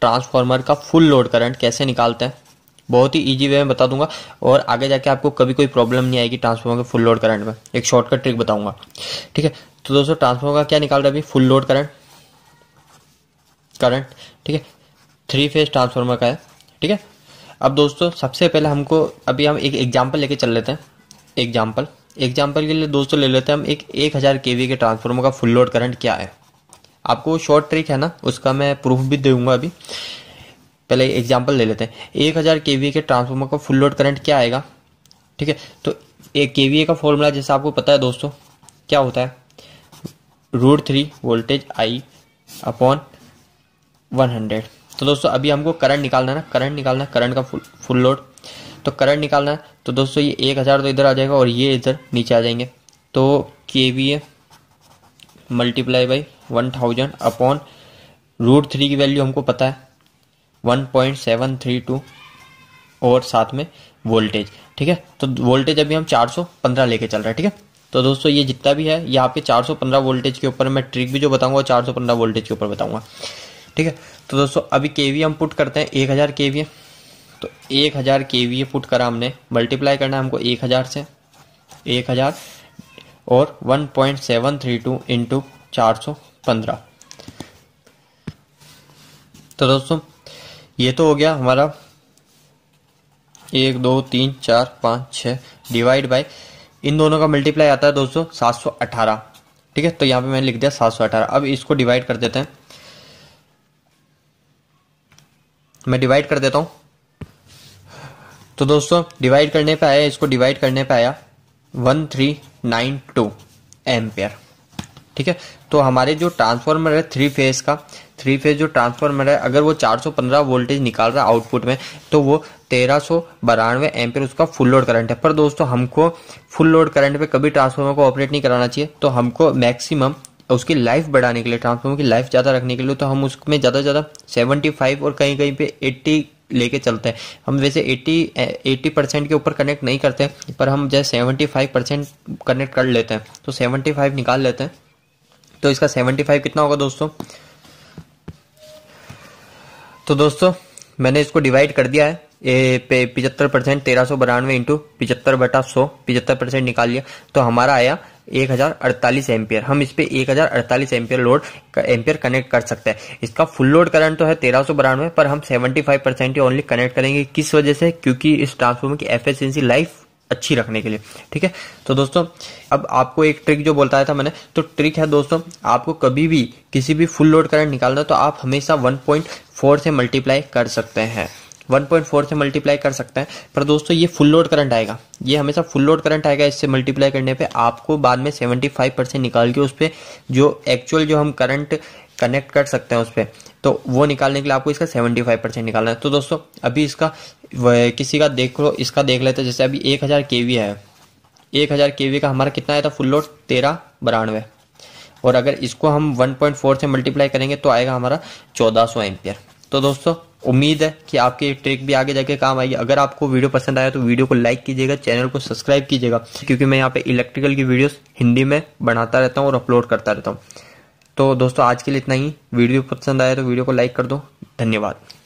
transformer का full load current कैसे निकालते हैं बहुत ही ईजी वे में बता दूंगा और आगे जाके आपको कभी कोई प्रॉब्लम नहीं आएगी ट्रांसफार्मर के फुल लोड करंट में एक शॉर्टकट ट्रिक बताऊंगा ठीक है तो दोस्तों ट्रांसफार्मर का क्या निकाल रहे अभी फुल लोड करंट करंट ठीक है थ्री फेज ट्रांसफार्मर का है ठीक है अब दोस्तों सबसे पहले हमको अभी हम एक एग्जाम्पल लेके चल लेते हैं एग्जाम्पल एग्जाम्पल के लिए दोस्तों ले लेते हैं हम एक एक हज़ार के के ट्रांसफार्मर का फुल लोड करंट क्या है आपको शॉर्ट ट्रिक है ना उसका मैं प्रूफ भी दूंगा अभी पहले एग्जाम्पल ले लेते हैं एक हज़ार के के ट्रांसफॉर्मर का फुल लोड करंट क्या आएगा ठीक है तो एक के का फॉर्मूला जैसा आपको पता है दोस्तों क्या होता है root three voltage I upon one hundred तो दोस्तों अभी हमको करंट निकालना है ना करंट निकालना है करंट का फुल फुल लोड तो करंट निकालना है तो दोस्तों ये एक हज़ार तो इधर आ जाएगा और ये इधर नीचे आ जाएंगे तो K V A multiply by one thousand upon root three की वैल्यू हमको पता है one point seven three two और साथ में वोल्टेज ठीक है तो वोल्टेज अभी हम चार सौ पंद्रह लेके चल रहे हैं ठीक है तो दोस्तों ये जितना भी है यहाँ पे पंद्रह वोल्टेज के ऊपर मैं ट्रिक भी जो बताऊंगा पंद्रह वोल्टेज के ऊपर बताऊंगा ठीक है तो दोस्तों अभी के हम पुट करते हैं एक हज़ार के तो एक हज़ार के पुट करा हमने मल्टीप्लाई करना है हमको हज़ार से हजार और 1.732 इंटू चार सौ पंद्रह तो दोस्तों ये तो हो गया हमारा एक दो तीन चार पाँच छ डिवाइड बाय इन दोनों का मल्टीप्लाई आता है दोस्तों सात सौ अठारह ठीक है तो यहाँ पे मैंने लिख दिया सात सौ अठारह अब इसको डिवाइड कर देते हैं मैं डिवाइड कर देता हूँ तो दोस्तों डिवाइड करने पे आया इसको डिवाइड करने पे आया वन थ्री एम्पेयर ठीक है तो हमारे जो ट्रांसफार्मर है थ्री फेज का थ्री फेज जो ट्रांसफार्मर है अगर वो 415 वोल्टेज निकाल रहा है आउटपुट में तो वो तेरह सौ बारानवे एम्पियर उसका फुल लोड करंट है पर दोस्तों हमको फुल लोड करंट पे कभी ट्रांसफार्मर को ऑपरेट नहीं कराना चाहिए तो हमको मैक्सिमम उसकी लाइफ बढ़ाने के लिए ट्रांसफार्मर की लाइफ ज़्यादा रखने के लिए तो हम उसमें ज़्यादा से ज़्यादा सेवेंटी और कहीं कहीं पे एट्टी लेके चलते हैं हम वैसे 80 80 परसेंट के ऊपर कनेक्ट नहीं करते पर हम जैसे 75 परसेंट कनेक्ट कर लेते हैं तो 75 निकाल लेते हैं तो इसका 75 कितना होगा दोस्तों तो दोस्तों मैंने इसको डिवाइड कर दिया है ए पे पिचहत्तर परसेंट तेरह सौ बरानवे इंटू पिचहत्तर बटा सौ पिचहत्तर परसेंट निकाल लिया तो हमारा आया एक हजार अड़तालीस एम्पियर हम इस पर एक हजार अड़तालीस एम्पियर लोड एम्पियर कनेक्ट कर सकते हैं इसका फुल लोड करंट तो है तेरह सौ बारानवे पर हम seventy five percent only connect करेंगे किस वजह से क्योंकि इस ट्रांसफॉर्मर की एफिशिएंसी लाइफ अच्छी रखने के लिए ठीक है तो दोस्तों अब आपको एक ट्रिक जो बोलता था मैंने तो ट्रिक है दोस्तों आपको कभी भी किसी भी फुल लोड करंट निकालना तो आप हमेशा 1.4 से मल्टीप्लाई कर सकते हैं 1.4 से मल्टीप्लाई कर सकते हैं पर दोस्तों ये फुल लोड करंट आएगा ये हमेशा फुल लोड करंट आएगा इससे मल्टीप्लाई करने पे आपको बाद में 75 परसेंट निकाल के उस पर जो एक्चुअल जो हम करंट कनेक्ट कर सकते हैं उस पर तो वो निकालने के लिए आपको इसका 75 परसेंट निकालना है तो दोस्तों अभी इसका किसी का देख लो इसका देख लेते हैं जैसे अभी एक हज़ार के वी है एक हज़ार के वी का हमारा कितना आया था फुल लोड तेरह बारानवे और अगर इसको हम फोर से मल्टीप्लाई करेंगे तो आएगा हमारा चौदह सौ एम्पियर तो दोस्तों उम्मीद है कि आपकी ट्रिक भी आगे जाके काम आएगी अगर आपको वीडियो पसंद आया तो वीडियो को लाइक कीजिएगा चैनल को सब्सक्राइब कीजिएगा क्योंकि मैं यहाँ पे इलेक्ट्रिकल की वीडियोस हिंदी में बनाता रहता हूँ और अपलोड करता रहता हूँ तो दोस्तों आज के लिए इतना ही वीडियो पसंद आया तो वीडियो को लाइक कर दो धन्यवाद